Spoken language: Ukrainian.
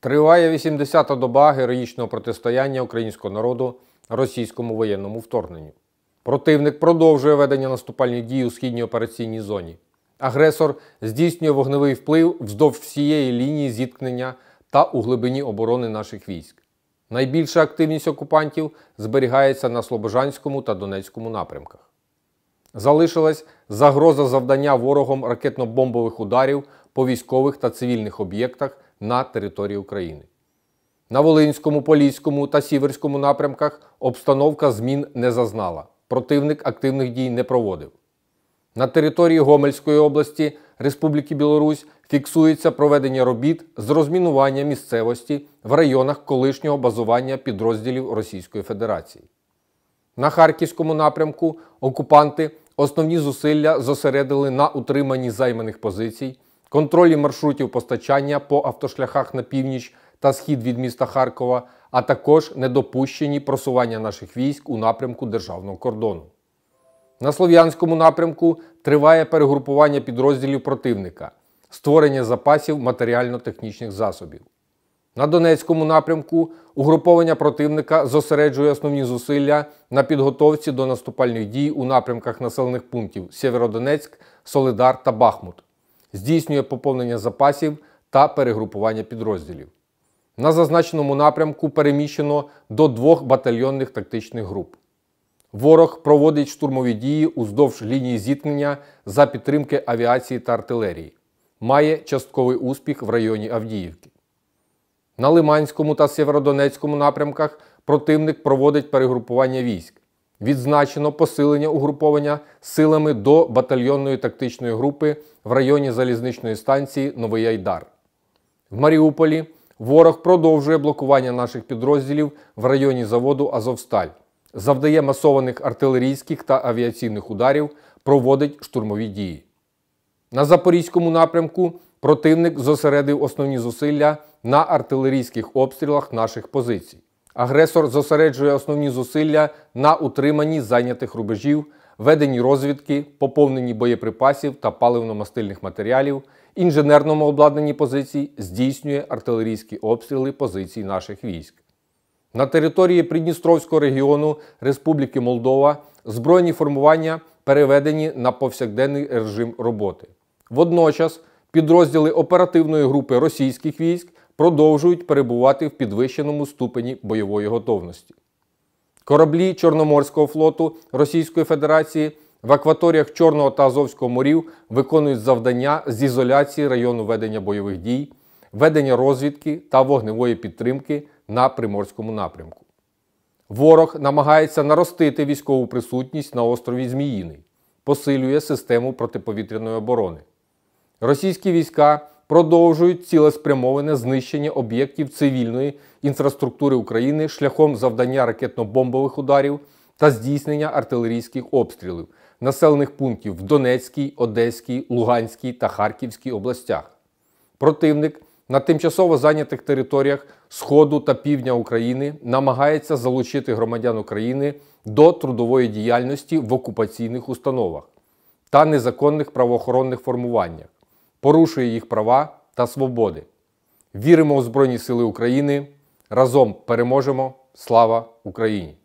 Триває 80-та доба героїчного протистояння українського народу російському воєнному вторгненню. Противник продовжує ведення наступальних дій у східній операційній зоні. Агресор здійснює вогневий вплив вздовж всієї лінії зіткнення та у глибині оборони наших військ. Найбільша активність окупантів зберігається на Слобожанському та Донецькому напрямках. Залишилась загроза завдання ворогом ракетно-бомбових ударів по військових та цивільних об'єктах на території України. На Волинському, Поліському та Сіверському напрямках обстановка змін не зазнала. Противник активних дій не проводив. На території Гомельської області Республіки Білорусь фіксується проведення робіт з розмінування місцевості в районах колишнього базування підрозділів Російської Федерації. На Харківському напрямку окупанти основні зусилля зосередили на утриманні займаних позицій, контролі маршрутів постачання по автошляхах на північ та схід від міста Харкова, а також недопущені просування наших військ у напрямку державного кордону. На слов'янському напрямку триває перегрупування підрозділів противника, створення запасів матеріально-технічних засобів. На Донецькому напрямку угруповання противника зосереджує основні зусилля на підготовці до наступальних дій у напрямках населених пунктів Сєвєродонецьк, Солидар та Бахмут здійснює поповнення запасів та перегрупування підрозділів. На зазначеному напрямку переміщено до двох батальйонних тактичних груп. Ворог проводить штурмові дії уздовж лінії зіткнення за підтримки авіації та артилерії. Має частковий успіх в районі Авдіївки. На Лиманському та Сєвєродонецькому напрямках противник проводить перегрупування військ. Відзначено посилення угруповання силами до батальйонної тактичної групи в районі залізничної станції Новий Айдар. В Маріуполі ворог продовжує блокування наших підрозділів в районі заводу Азовсталь, завдає масованих артилерійських та авіаційних ударів, проводить штурмові дії. На Запорізькому напрямку противник зосередив основні зусилля на артилерійських обстрілах наших позицій. Агресор зосереджує основні зусилля на утриманні зайнятих рубежів, веденні розвідки, поповненні боєприпасів та паливно-мастильних матеріалів, інженерному обладнанні позицій, здійснює артилерійські обстріли позицій наших військ. На території Придністровського регіону Республіки Молдова збройні формування переведені на повсякденний режим роботи. Водночас підрозділи оперативної групи російських військ продовжують перебувати в підвищеному ступені бойової готовності. Кораблі Чорноморського флоту Російської Федерації в акваторіях Чорного та Азовського морів виконують завдання з ізоляції району ведення бойових дій, ведення розвідки та вогневої підтримки на приморському напрямку. Ворог намагається наростити військову присутність на острові Зміїний, посилює систему протиповітряної оборони. Російські війська продовжують цілеспрямоване знищення об'єктів цивільної інфраструктури України шляхом завдання ракетно-бомбових ударів та здійснення артилерійських обстрілів населених пунктів в Донецькій, Одеській, Луганській та Харківській областях. Противник на тимчасово зайнятих територіях Сходу та Півдня України намагається залучити громадян України до трудової діяльності в окупаційних установах та незаконних правоохоронних формуваннях порушує їх права та свободи. Віримо у Збройні Сили України. Разом переможемо! Слава Україні!